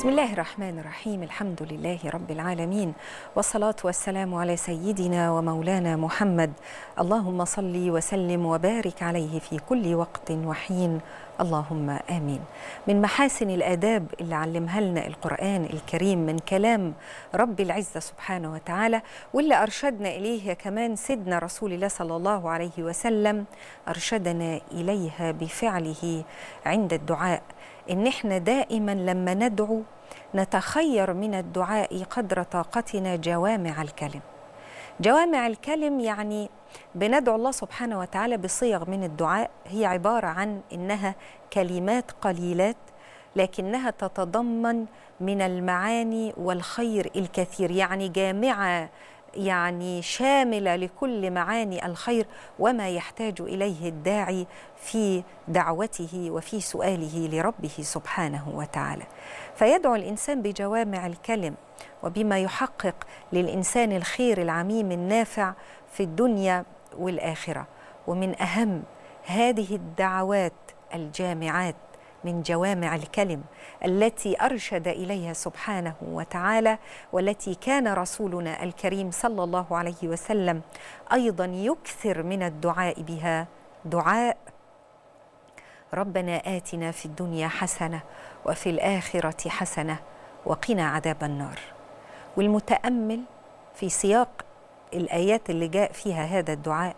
بسم الله الرحمن الرحيم الحمد لله رب العالمين والصلاة والسلام على سيدنا ومولانا محمد اللهم صلي وسلم وبارك عليه في كل وقت وحين اللهم آمين من محاسن الآداب اللي علمها لنا القرآن الكريم من كلام رب العزة سبحانه وتعالى واللي أرشدنا إليه كمان سيدنا رسول الله صلى الله عليه وسلم أرشدنا إليها بفعله عند الدعاء ان احنا دائما لما ندعو نتخير من الدعاء قدر طاقتنا جوامع الكلم جوامع الكلم يعني بندعو الله سبحانه وتعالى بصيغ من الدعاء هي عبارة عن إنها كلمات قليلات لكنها تتضمن من المعاني والخير الكثير يعني جامعة يعني شامله لكل معاني الخير وما يحتاج اليه الداعي في دعوته وفي سؤاله لربه سبحانه وتعالى فيدعو الانسان بجوامع الكلم وبما يحقق للانسان الخير العميم النافع في الدنيا والاخره ومن اهم هذه الدعوات الجامعات من جوامع الكلم التي أرشد إليها سبحانه وتعالى والتي كان رسولنا الكريم صلى الله عليه وسلم أيضا يكثر من الدعاء بها دعاء ربنا آتنا في الدنيا حسنة وفي الآخرة حسنة وقنا عذاب النار والمتأمل في سياق الآيات اللي جاء فيها هذا الدعاء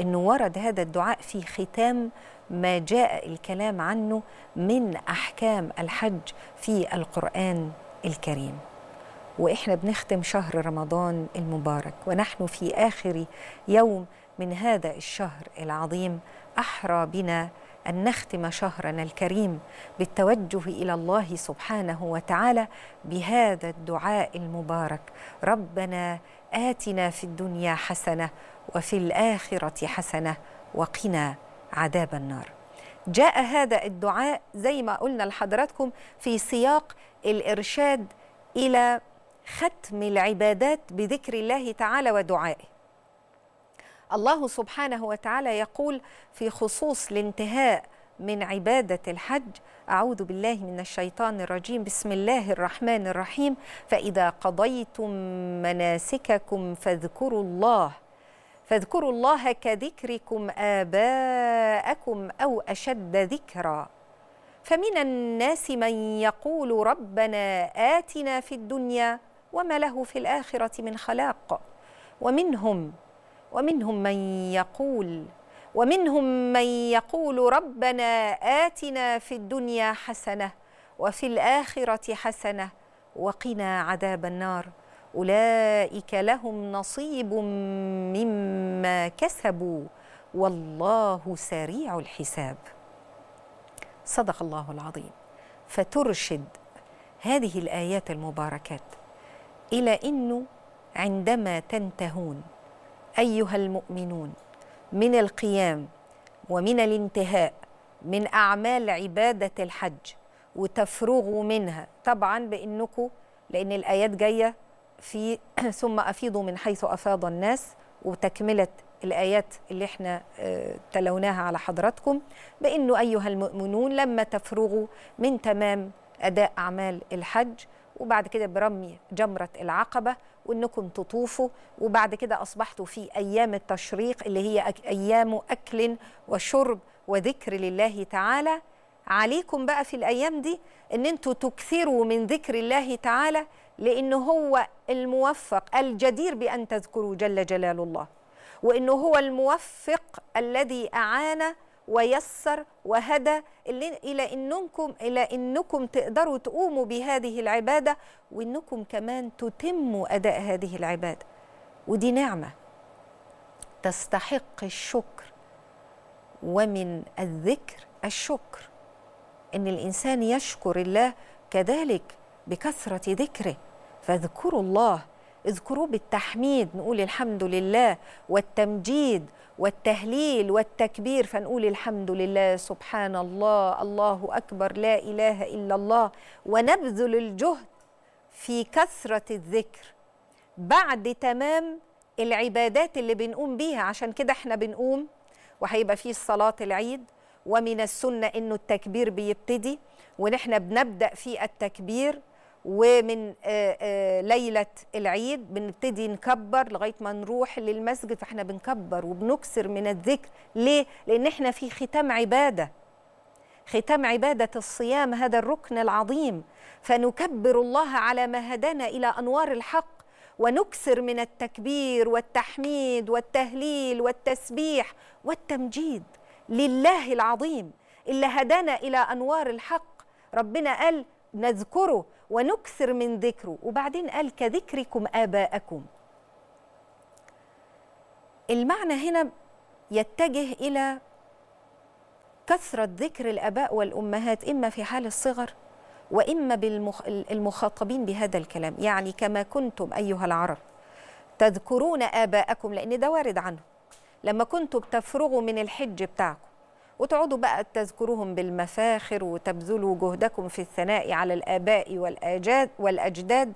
أنه ورد هذا الدعاء في ختام ما جاء الكلام عنه من احكام الحج في القران الكريم واحنا بنختم شهر رمضان المبارك ونحن في اخر يوم من هذا الشهر العظيم احرى بنا ان نختم شهرنا الكريم بالتوجه الى الله سبحانه وتعالى بهذا الدعاء المبارك ربنا اتنا في الدنيا حسنه وفي الاخره حسنه وقنا عذاب النار جاء هذا الدعاء زي ما قلنا لحضراتكم في سياق الإرشاد إلى ختم العبادات بذكر الله تعالى ودعائه الله سبحانه وتعالى يقول في خصوص الانتهاء من عبادة الحج أعوذ بالله من الشيطان الرجيم بسم الله الرحمن الرحيم فإذا قضيتم مناسككم فاذكروا الله فاذكروا الله كذكركم آباءكم أو أشد ذكرًا فمن الناس من يقول ربنا آتنا في الدنيا وما له في الآخرة من خلاق ومنهم ومنهم من يقول ومنهم من يقول ربنا آتنا في الدنيا حسنة وفي الآخرة حسنة وقنا عذاب النار أولئك لهم نصيب مما كسبوا والله سريع الحساب صدق الله العظيم فترشد هذه الآيات المباركات إلى أنه عندما تنتهون أيها المؤمنون من القيام ومن الانتهاء من أعمال عبادة الحج وتفرغوا منها طبعا بأنكم لأن الآيات جاية في ثم افيضوا من حيث افاض الناس وتكمله الايات اللي احنا آه، تلوناها على حضراتكم بانه ايها المؤمنون لما تفرغوا من تمام اداء اعمال الحج وبعد كده برمي جمرة العقبة وإنكم تطوفوا وبعد كده أصبحتوا في أيام التشريق اللي هي أيام أكل وشرب وذكر لله تعالى عليكم بقى في الأيام دي إن أنتوا تكثروا من ذكر الله تعالى لأنه هو الموفق الجدير بأن تذكروا جل جلال الله وأنه هو الموفق الذي أعان ويسر وهدى إلى أنكم, إلى أنكم تقدروا تقوموا بهذه العبادة وأنكم كمان تتموا أداء هذه العبادة ودي نعمة تستحق الشكر ومن الذكر الشكر ان الانسان يشكر الله كذلك بكثره ذكره فاذكروا الله اذكروه بالتحميد نقول الحمد لله والتمجيد والتهليل والتكبير فنقول الحمد لله سبحان الله الله اكبر لا اله الا الله ونبذل الجهد في كثره الذكر بعد تمام العبادات اللي بنقوم بيها عشان كده احنا بنقوم وهيبقى في صلاه العيد ومن السنه انه التكبير بيبتدي ونحن بنبدا في التكبير ومن آه، آه، ليلة العيد بنبتدي نكبر لغاية ما نروح للمسجد فاحنا بنكبر وبنكسر من الذكر ليه؟ لأن احنا في ختام عبادة ختام عبادة الصيام هذا الركن العظيم فنكبر الله على ما هدانا إلى أنوار الحق ونكسر من التكبير والتحميد والتهليل والتسبيح والتمجيد لله العظيم اللي هدانا إلى أنوار الحق ربنا قال نذكره ونكثر من ذكره وبعدين قال كذكركم آباءكم المعنى هنا يتجه إلى كثرة ذكر الآباء والأمهات إما في حال الصغر وإما بالمخاطبين بهذا الكلام يعني كما كنتم أيها العرب تذكرون آباءكم لأن ده وارد عنه لما كنتم بتفرغوا من الحج بتاعكم وتقعدوا بقى تذكروهم بالمفاخر وتبذلوا جهدكم في الثناء على الآباء والأجاد والأجداد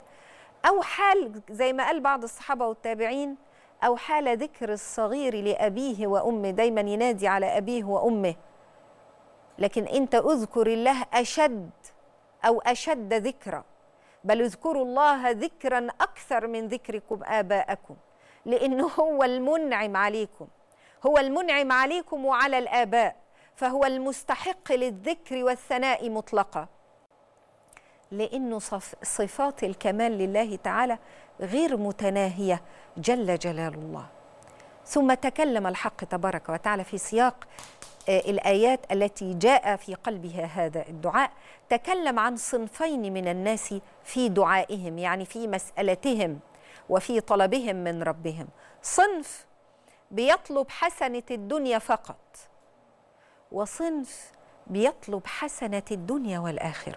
أو حال زي ما قال بعض الصحابة والتابعين أو حال ذكر الصغير لأبيه وأمه دايما ينادي على أبيه وأمه لكن أنت أذكر الله أشد أو أشد ذكرى بل اذكروا الله ذكرا أكثر من ذكركم آباءكم لأنه هو المنعم عليكم هو المنعم عليكم وعلى الآباء فهو المستحق للذكر والثناء مطلقا لأنه صفات الكمال لله تعالى غير متناهية جل جلال الله ثم تكلم الحق تبارك وتعالى في سياق آه، الآيات التي جاء في قلبها هذا الدعاء تكلم عن صنفين من الناس في دعائهم يعني في مسألتهم وفي طلبهم من ربهم صنف بيطلب حسنة الدنيا فقط وصنف بيطلب حسنة الدنيا والآخرة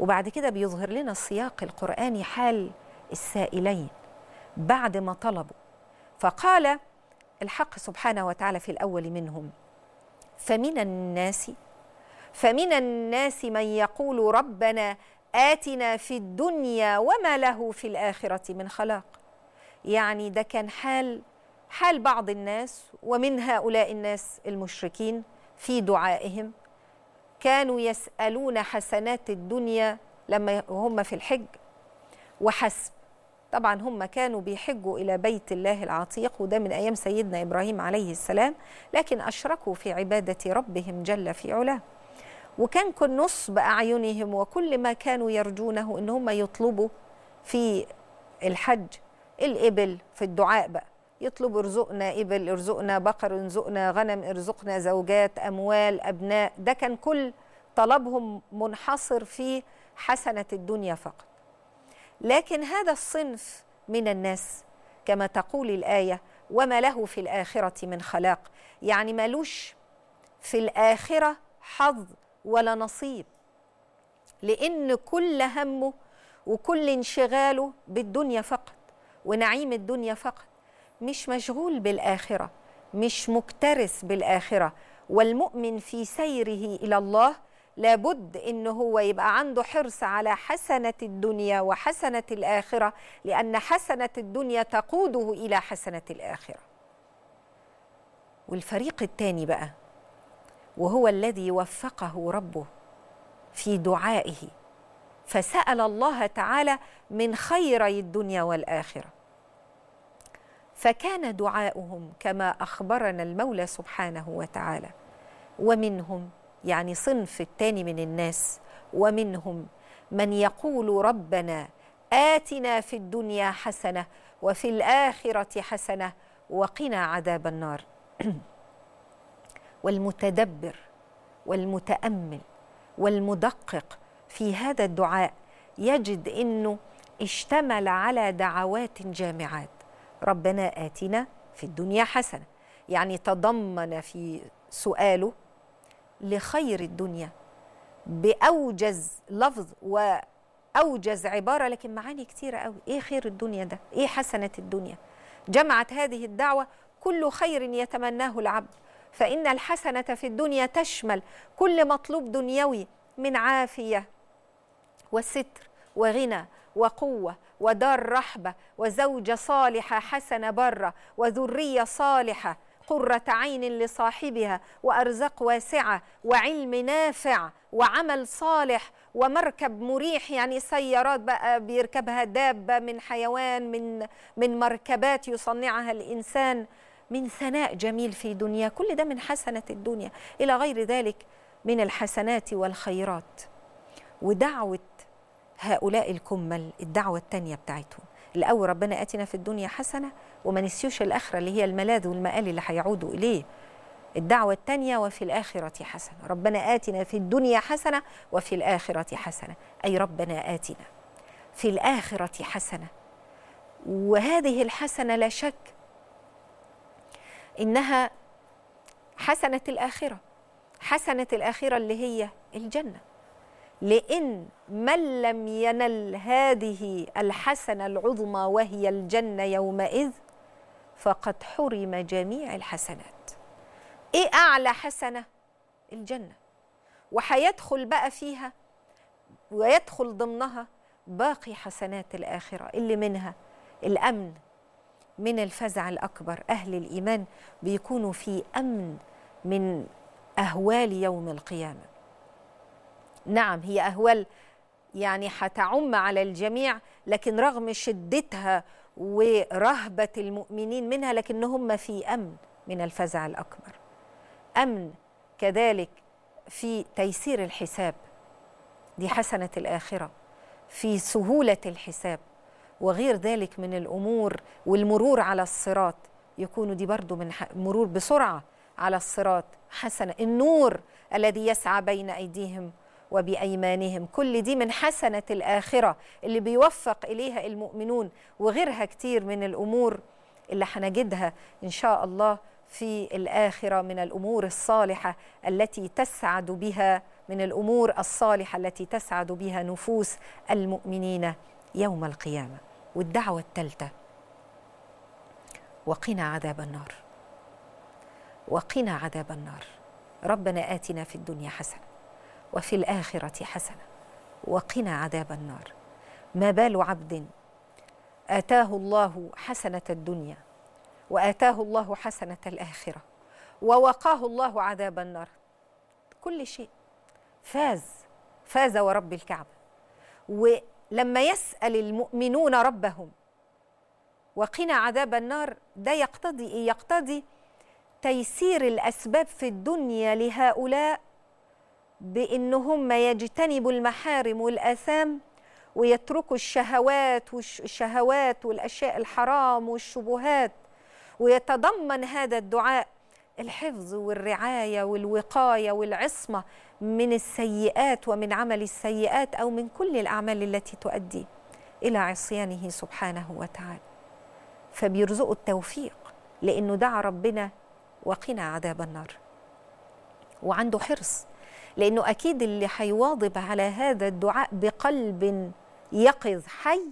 وبعد كده بيظهر لنا السياق القرآني حال السائلين بعد ما طلبوا فقال الحق سبحانه وتعالى في الأول منهم فمن الناس فمن الناس من يقول ربنا آتنا في الدنيا وما له في الآخرة من خلاق يعني ده كان حال حال بعض الناس ومن هؤلاء الناس المشركين في دعائهم كانوا يسألون حسنات الدنيا لما هم في الحج وحسب طبعا هم كانوا بيحجوا إلى بيت الله العتيق وده من أيام سيدنا إبراهيم عليه السلام لكن أشركوا في عبادة ربهم جل في علاه وكان كل نصب أعينهم وكل ما كانوا يرجونه إن هم يطلبوا في الحج الإبل في الدعاء بقى يطلب ارزقنا إبل ارزقنا بقر ارزقنا غنم ارزقنا زوجات أموال أبناء ده كان كل طلبهم منحصر في حسنة الدنيا فقط لكن هذا الصنف من الناس كما تقول الآية وما له في الآخرة من خلاق يعني مالوش في الآخرة حظ ولا نصيب لأن كل همه وكل انشغاله بالدنيا فقط ونعيم الدنيا فقط مش مشغول بالاخره مش مكترث بالاخره والمؤمن في سيره الى الله لابد ان هو يبقى عنده حرص على حسنه الدنيا وحسنه الاخره لان حسنه الدنيا تقوده الى حسنه الاخره والفريق الثاني بقى وهو الذي وفقه ربه في دعائه فسال الله تعالى من خيري الدنيا والاخره فكان دعاؤهم كما أخبرنا المولى سبحانه وتعالى ومنهم يعني صنف الثاني من الناس ومنهم من يقول ربنا آتنا في الدنيا حسنة وفي الآخرة حسنة وقنا عذاب النار والمتدبر والمتأمل والمدقق في هذا الدعاء يجد أنه اشتمل على دعوات جامعات ربنا آتنا في الدنيا حسنة يعني تضمن في سؤاله لخير الدنيا بأوجز لفظ وأوجز عبارة لكن معاني كتيرة قوي إيه خير الدنيا ده إيه حسنة الدنيا جمعت هذه الدعوة كل خير يتمناه العبد فإن الحسنة في الدنيا تشمل كل مطلوب دنيوي من عافية وستر وغنى وقوة ودار رحبة وزوجة صالحة حسنة برة وذرية صالحة قرة عين لصاحبها وأرزاق واسعة وعلم نافع وعمل صالح ومركب مريح يعني سيارات بقى بيركبها دابة من حيوان من من مركبات يصنعها الإنسان من ثناء جميل في دنيا كل ده من حسنة الدنيا إلى غير ذلك من الحسنات والخيرات ودعوة هؤلاء الكمل الدعوة التانية بتاعتهم الأول ربنا آتنا في الدنيا حسنة وما نسيوش الآخرة اللي هي الملاذ والمآل اللي هيعودوا إليه الدعوة التانية وفي الآخرة حسنة ربنا آتنا في الدنيا حسنة وفي الآخرة حسنة أي ربنا آتنا في الآخرة حسنة وهذه الحسنة لا شك إنها حسنة الآخرة حسنة الآخرة اللي هي الجنة لأن من لم ينل هذه الحسنة العظمى وهي الجنة يومئذ فقد حرم جميع الحسنات إيه أعلى حسنة؟ الجنة وهيدخل بقى فيها ويدخل ضمنها باقي حسنات الآخرة اللي منها الأمن من الفزع الأكبر أهل الإيمان بيكونوا في أمن من أهوال يوم القيامة نعم هي أهوال يعني هتعم على الجميع لكن رغم شدتها ورهبة المؤمنين منها لكنهم في أمن من الفزع الأكبر أمن كذلك في تيسير الحساب دي حسنة الآخرة في سهولة الحساب وغير ذلك من الأمور والمرور على الصراط يكون دي برضو من مرور بسرعة على الصراط حسنة النور الذي يسعى بين أيديهم وبأيمانهم كل دي من حسنة الآخرة اللي بيوفق إليها المؤمنون وغيرها كتير من الأمور اللي هنجدها إن شاء الله في الآخرة من الأمور الصالحة التي تسعد بها من الأمور الصالحة التي تسعد بها نفوس المؤمنين يوم القيامة والدعوة الثالثة وقنا عذاب النار وقنا عذاب النار ربنا آتنا في الدنيا حسنه وفي الآخرة حسنة وقنا عذاب النار ما بال عبد آتاه الله حسنة الدنيا وآتاه الله حسنة الآخرة ووقاه الله عذاب النار كل شيء فاز فاز ورب الكعبة ولما يسأل المؤمنون ربهم وقنا عذاب النار ده يقتضي إيه؟ يقتضي تيسير الأسباب في الدنيا لهؤلاء بإن هم يجتنبوا المحارم والآثام ويتركوا الشهوات والشهوات والأشياء الحرام والشبهات ويتضمن هذا الدعاء الحفظ والرعاية والوقاية والعصمة من السيئات ومن عمل السيئات أو من كل الأعمال التي تؤدي إلى عصيانه سبحانه وتعالى فبيرزقه التوفيق لأنه دعا ربنا وقنا عذاب النار وعنده حرص لأنه أكيد اللي حيواظب على هذا الدعاء بقلب يقظ حي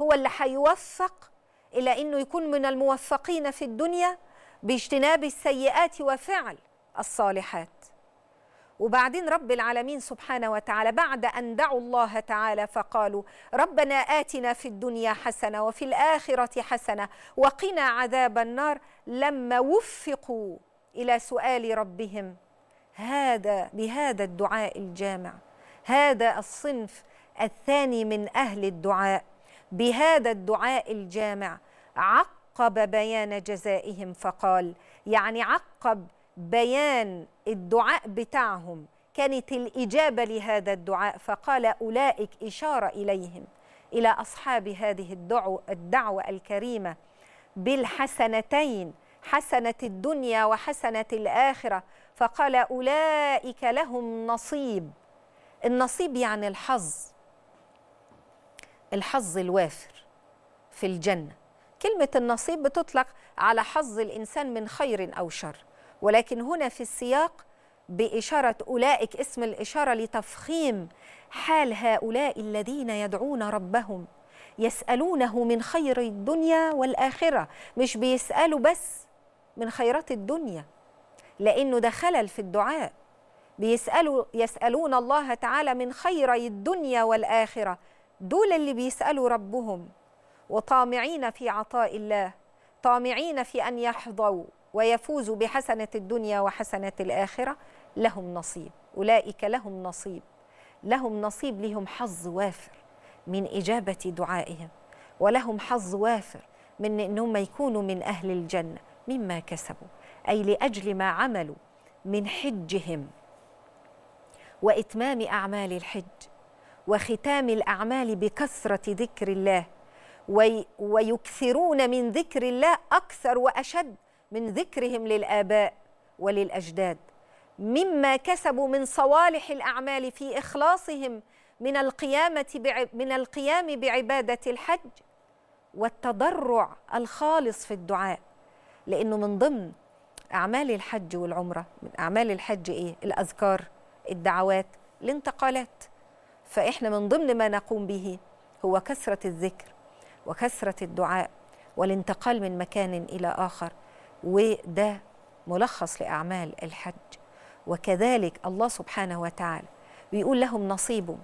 هو اللي حيوفق إلى أنه يكون من الموفقين في الدنيا باجتناب السيئات وفعل الصالحات وبعدين رب العالمين سبحانه وتعالى بعد أن دعوا الله تعالى فقالوا ربنا آتنا في الدنيا حسنة وفي الآخرة حسنة وقنا عذاب النار لما وفقوا إلى سؤال ربهم هذا بهذا الدعاء الجامع هذا الصنف الثاني من أهل الدعاء بهذا الدعاء الجامع عقب بيان جزائهم فقال يعني عقب بيان الدعاء بتاعهم كانت الإجابة لهذا الدعاء فقال أولئك إشارة إليهم إلى أصحاب هذه الدعوة, الدعوة الكريمة بالحسنتين حسنة الدنيا وحسنة الآخرة فقال أولئك لهم نصيب النصيب يعني الحظ الحظ الوافر في الجنة كلمة النصيب بتطلق على حظ الإنسان من خير أو شر ولكن هنا في السياق بإشارة أولئك اسم الإشارة لتفخيم حال هؤلاء الذين يدعون ربهم يسألونه من خير الدنيا والآخرة مش بيسألوا بس من خيرات الدنيا لأنه ده خلل في الدعاء بيسألوا يسألون الله تعالى من خيري الدنيا والآخرة دول اللي بيسألوا ربهم وطامعين في عطاء الله طامعين في أن يحظوا ويفوزوا بحسنة الدنيا وحسنة الآخرة لهم نصيب أولئك لهم نصيب لهم نصيب لهم حظ وافر من إجابة دعائهم ولهم حظ وافر من أنهم يكونوا من أهل الجنة مما كسبوا أي لأجل ما عملوا من حجهم وإتمام أعمال الحج وختام الأعمال بكثرة ذكر الله ويكثرون من ذكر الله أكثر وأشد من ذكرهم للآباء وللأجداد مما كسبوا من صوالح الأعمال في إخلاصهم من القيامة من القيام بعبادة الحج والتضرع الخالص في الدعاء لأنه من ضمن أعمال الحج والعمرة من أعمال الحج إيه؟ الأذكار الدعوات الانتقالات فإحنا من ضمن ما نقوم به هو كثرة الذكر وكثرة الدعاء والانتقال من مكان إلى آخر وده ملخص لأعمال الحج وكذلك الله سبحانه وتعالى بيقول لهم نصيب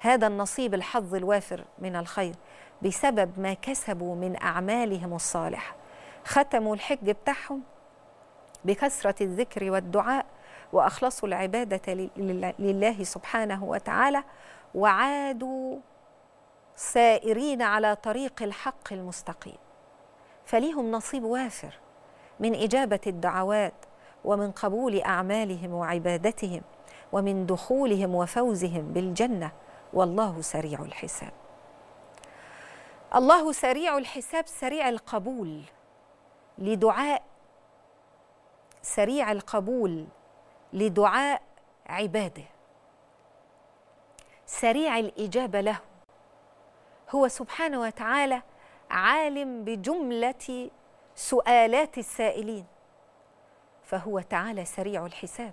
هذا النصيب الحظ الوافر من الخير بسبب ما كسبوا من أعمالهم الصالحة ختموا الحج بتاعهم بكثرة الذكر والدعاء وأخلصوا العبادة لله سبحانه وتعالى وعادوا سائرين على طريق الحق المستقيم فليهم نصيب وافر من إجابة الدعوات ومن قبول أعمالهم وعبادتهم ومن دخولهم وفوزهم بالجنة والله سريع الحساب الله سريع الحساب سريع القبول لدعاء سريع القبول لدعاء عباده سريع الاجابه له هو سبحانه وتعالى عالم بجمله سؤالات السائلين فهو تعالى سريع الحساب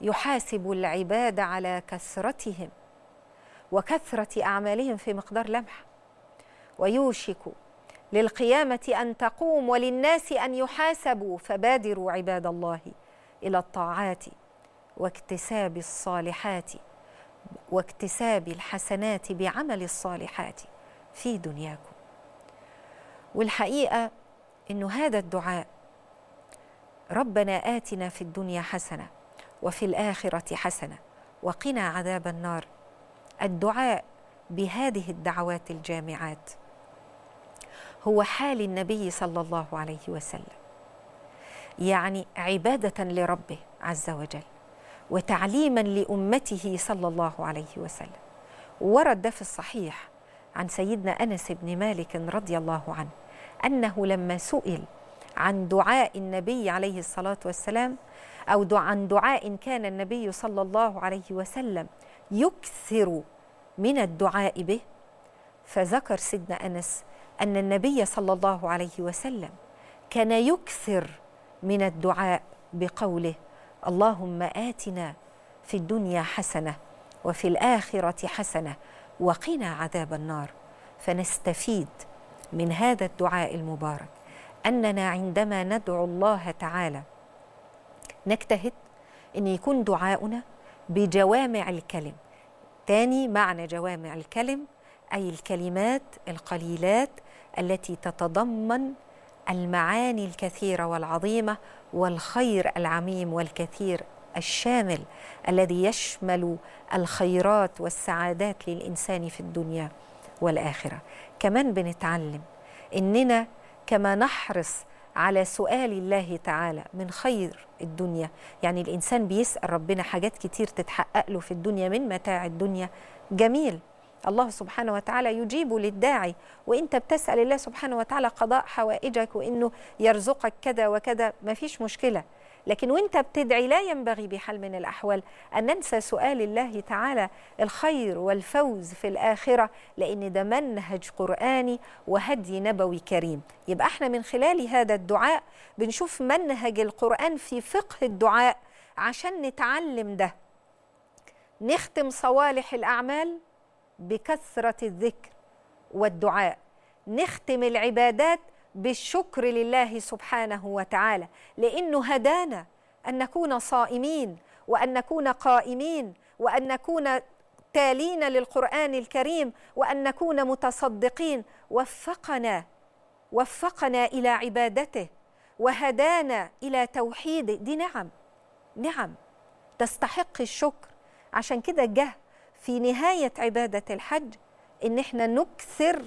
يحاسب العباد على كثرتهم وكثره اعمالهم في مقدار لمح ويوشك للقيامة أن تقوم وللناس أن يحاسبوا فبادروا عباد الله إلى الطاعات واكتساب الصالحات واكتساب الحسنات بعمل الصالحات في دنياكم والحقيقة أنه هذا الدعاء ربنا آتنا في الدنيا حسنة وفي الآخرة حسنة وقنا عذاب النار الدعاء بهذه الدعوات الجامعات هو حال النبي صلى الله عليه وسلم يعني عباده لربه عز وجل وتعليما لامته صلى الله عليه وسلم ورد في الصحيح عن سيدنا انس بن مالك رضي الله عنه انه لما سئل عن دعاء النبي عليه الصلاه والسلام او عن دعاء كان النبي صلى الله عليه وسلم يكثر من الدعاء به فذكر سيدنا انس أن النبي صلى الله عليه وسلم كان يكثر من الدعاء بقوله اللهم آتنا في الدنيا حسنة وفي الآخرة حسنة وقنا عذاب النار فنستفيد من هذا الدعاء المبارك أننا عندما ندعو الله تعالى نجتهد أن يكون دعاؤنا بجوامع الكلم تاني معنى جوامع الكلم أي الكلمات القليلات التي تتضمن المعاني الكثيره والعظيمه والخير العميم والكثير الشامل الذي يشمل الخيرات والسعادات للانسان في الدنيا والاخره كمان بنتعلم اننا كما نحرص على سؤال الله تعالى من خير الدنيا يعني الإنسان بيسأل ربنا حاجات كتير تتحقق له في الدنيا من متاع الدنيا جميل الله سبحانه وتعالى يجيب للداعي وانت بتسال الله سبحانه وتعالى قضاء حوائجك وانه يرزقك كذا وكذا مفيش مشكله لكن وانت بتدعي لا ينبغي بحال من الاحوال ان ننسى سؤال الله تعالى الخير والفوز في الاخره لان ده منهج قراني وهدي نبوي كريم يبقى احنا من خلال هذا الدعاء بنشوف منهج القران في فقه الدعاء عشان نتعلم ده نختم صوالح الاعمال بكثرة الذكر والدعاء نختم العبادات بالشكر لله سبحانه وتعالى لأنه هدانا أن نكون صائمين وأن نكون قائمين وأن نكون تالين للقرآن الكريم وأن نكون متصدقين وفقنا وفقنا إلى عبادته وهدانا إلى توحيده دي نعم نعم تستحق الشكر عشان كده جه في نهاية عبادة الحج إن إحنا نكثر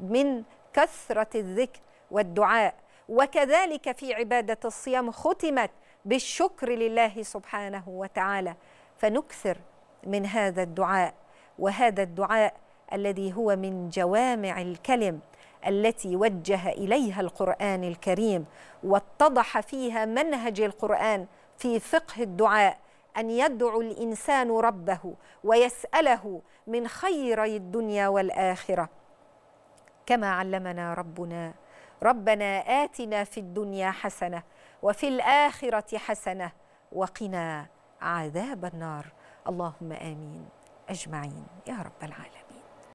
من كثرة الذكر والدعاء وكذلك في عبادة الصيام ختمت بالشكر لله سبحانه وتعالى فنكثر من هذا الدعاء وهذا الدعاء الذي هو من جوامع الكلم التي وجه اليها القران الكريم واتضح فيها منهج القران في فقه الدعاء أن يدعو الإنسان ربه ويسأله من خيري الدنيا والآخرة كما علمنا ربنا ربنا آتنا في الدنيا حسنة وفي الآخرة حسنة وقنا عذاب النار اللهم آمين أجمعين يا رب العالمين